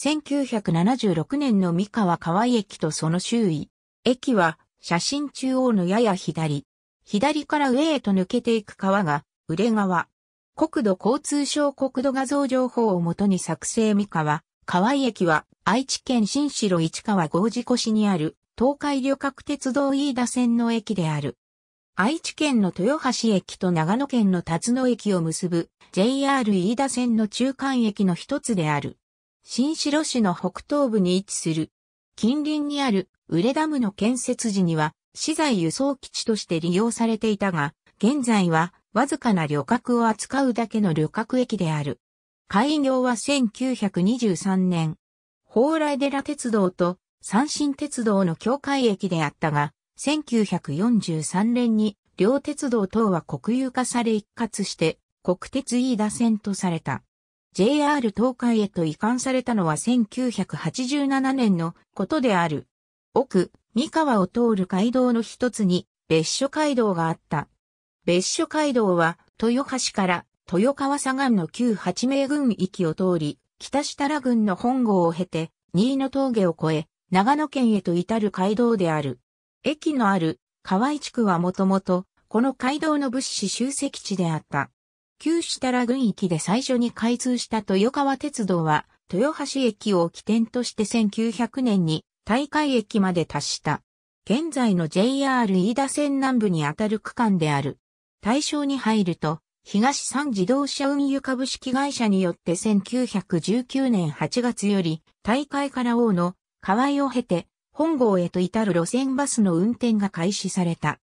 1976年の三河川井駅とその周囲。駅は写真中央のやや左。左から上へと抜けていく川が、腕川。国土交通省国土画像情報をもとに作成三河。川井駅は愛知県新城市川郷事故市にある東海旅客鉄道飯田線の駅である。愛知県の豊橋駅と長野県の辰野駅を結ぶ JR 飯田線の中間駅の一つである。新城市の北東部に位置する。近隣にあるウレダムの建設時には資材輸送基地として利用されていたが、現在はわずかな旅客を扱うだけの旅客駅である。開業は1923年、蓬莱寺鉄道と三新鉄道の境界駅であったが、1943年に両鉄道等は国有化され一括して国鉄飯田線とされた。JR 東海へと移管されたのは1987年のことである。奥、三河を通る街道の一つに別所街道があった。別所街道は豊橋から豊川左岸の旧八名郡域を通り、北設楽郡の本郷を経て、新野峠を越え、長野県へと至る街道である。駅のある河合地区はもともと、この街道の物資集積地であった。旧設楽郡駅で最初に開通した豊川鉄道は、豊橋駅を起点として1900年に大会駅まで達した。現在の JR 飯田線南部にあたる区間である。対象に入ると、東三自動車運輸株式会社によって1919年8月より、大会から王の河合を経て、本郷へと至る路線バスの運転が開始された。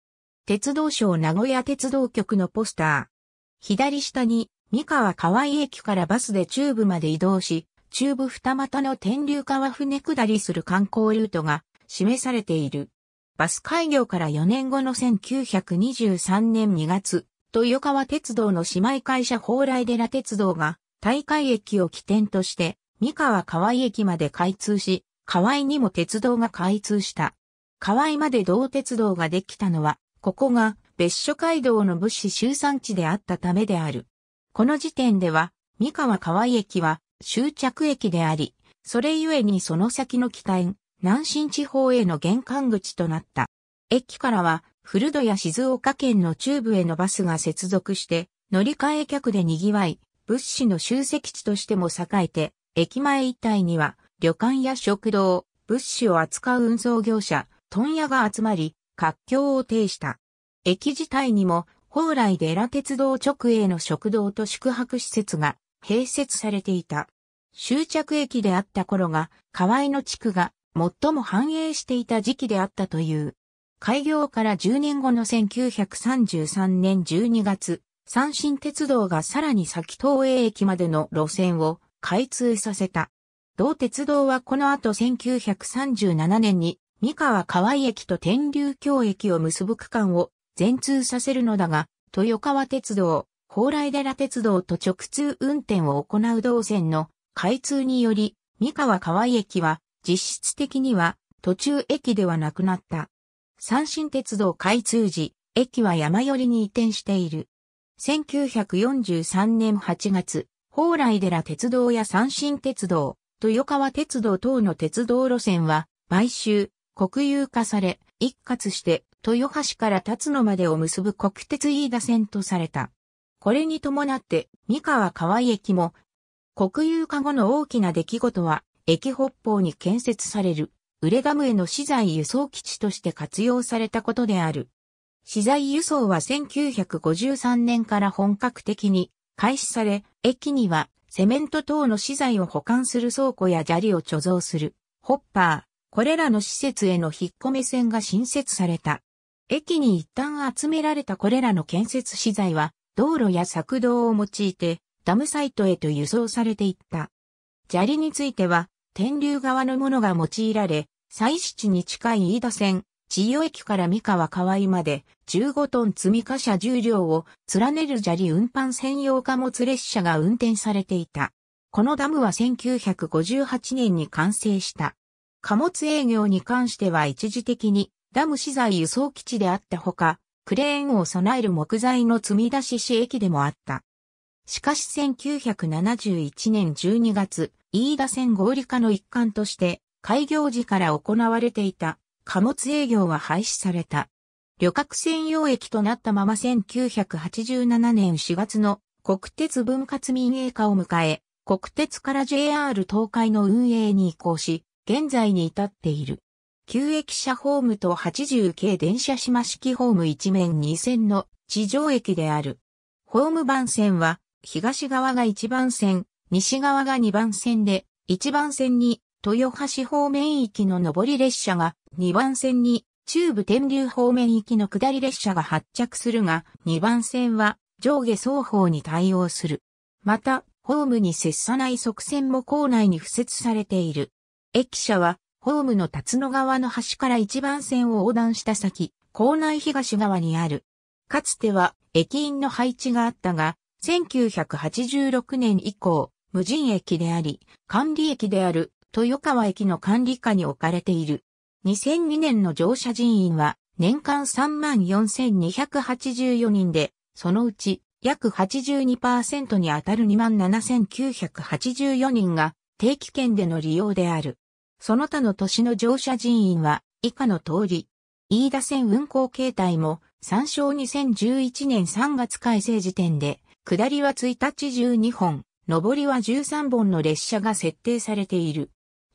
鉄道省名古屋鉄道局のポスター。左下に三河河合駅からバスで中部まで移動し、中部二股の天竜川船下りする観光ルートが示されている。バス開業から4年後の1923年2月、豊川鉄道の姉妹会社蓬莱寺鉄道が大会駅を起点として三河河合駅まで開通し、河合にも鉄道が開通した。河合まで同鉄道ができたのは、ここが別所街道の物資集散地であったためである。この時点では、三河川井駅は終着駅であり、それゆえにその先の北縁、南進地方への玄関口となった。駅からは、古戸や静岡県の中部へのバスが接続して、乗り換え客で賑わい、物資の集積地としても栄えて、駅前一帯には、旅館や食堂、物資を扱う運送業者、問屋が集まり、活況を呈した。駅自体にも、宝来寺鉄道直営の食堂と宿泊施設が併設されていた。終着駅であった頃が、河合の地区が最も繁栄していた時期であったという。開業から10年後の1933年12月、三新鉄道がさらに先東映駅までの路線を開通させた。同鉄道はこの後1937年に三河河合駅と天竜峡駅を結ぶ区間を全通させるのだが、豊川鉄道、宝来寺鉄道と直通運転を行う動線の開通により、三河河井駅は実質的には途中駅ではなくなった。三新鉄道開通時、駅は山寄りに移転している。1943年8月、宝来寺鉄道や三新鉄道、豊川鉄道等の鉄道路線は買収、国有化され、一括して豊橋から立野までを結ぶ国鉄飯田線とされた。これに伴って、三河川井駅も、国有化後の大きな出来事は、駅北方に建設される、ウレガムへの資材輸送基地として活用されたことである。資材輸送は1953年から本格的に開始され、駅にはセメント等の資材を保管する倉庫や砂利を貯蔵する、ホッパー、これらの施設への引っ込め線が新設された。駅に一旦集められたこれらの建設資材は、道路や作道を用いて、ダムサイトへと輸送されていった。砂利については、天竜側のものが用いられ、西七に近い飯田線、千代駅から三河河合まで15トン積み貨車重量を連ねる砂利運搬専用貨物列車が運転されていた。このダムは1958年に完成した。貨物営業に関しては一時的にダム資材輸送基地であったほか、クレーンを備える木材の積み出し市駅でもあった。しかし1971年12月、飯田線合理化の一環として、開業時から行われていた貨物営業は廃止された。旅客専用駅となったまま1987年4月の国鉄分割民営化を迎え、国鉄から JR 東海の運営に移行し、現在に至っている。旧駅舎ホームと80系電車島式ホーム一面2線の地上駅である。ホーム番線は、東側が1番線、西側が2番線で、1番線に豊橋方面行きの上り列車が、2番線に中部天竜方面行きの下り列車が発着するが、2番線は上下双方に対応する。また、ホームに接さない側線も構内に付設されている。駅舎はホームの辰野川の端から一番線を横断した先、校内東側にある。かつては駅員の配置があったが、1986年以降、無人駅であり、管理駅である豊川駅の管理下に置かれている。2002年の乗車人員は年間34,284人で、そのうち約82%に当たる27,984人が定期券での利用である。その他の都市の乗車人員は以下の通り。飯田線運行形態も参照2011年3月改正時点で、下りは1日12本、上りは13本の列車が設定されている。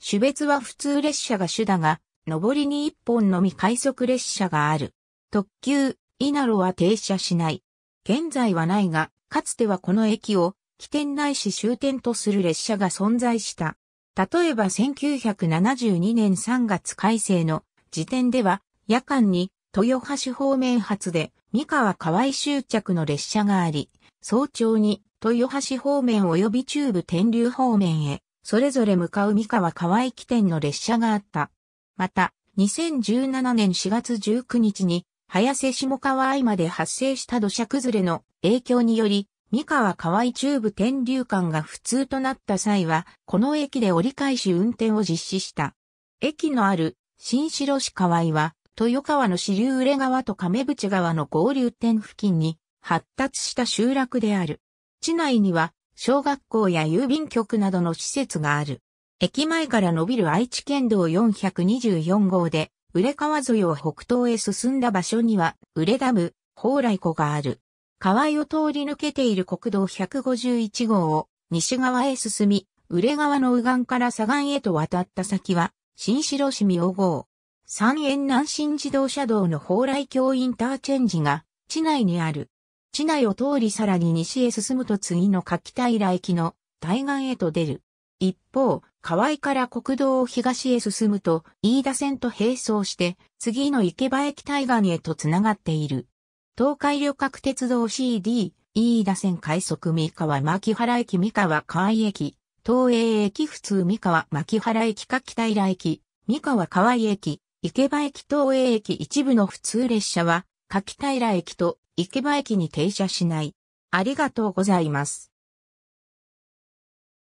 種別は普通列車が主だが、上りに1本のみ快速列車がある。特急、稲路は停車しない。現在はないが、かつてはこの駅を起点ないし終点とする列車が存在した。例えば1972年3月改正の時点では夜間に豊橋方面発で三河河合終着の列車があり、早朝に豊橋方面及び中部天竜方面へそれぞれ向かう三河河合起点の列車があった。また、2017年4月19日に、早瀬下川合まで発生した土砂崩れの影響により、三河河合中部天竜間が不通となった際は、この駅で折り返し運転を実施した。駅のある新城市河合は、豊川の支流浦川と亀淵川の合流点付近に発達した集落である。地内には小学校や郵便局などの施設がある。駅前から伸びる愛知県道424号で、浦川沿いを北東へ進んだ場所には、浦ダム、蓬莱湖がある。河合を通り抜けている国道151号を西側へ進み、売川の右岸から左岸へと渡った先は、新城市明号。三円南新自動車道の蓬莱橋インターチェンジが、地内にある。地内を通りさらに西へ進むと次の柿平駅の対岸へと出る。一方、河合から国道を東へ進むと、飯田線と並走して、次の池場駅対岸へとつながっている。東海旅客鉄道 CD、飯田線快速三河牧原駅三河河合駅、東映駅普通三河牧原駅か平駅、三河河合駅、池場駅東映駅一部の普通列車は、柿平駅と池場駅に停車しない。ありがとうございます。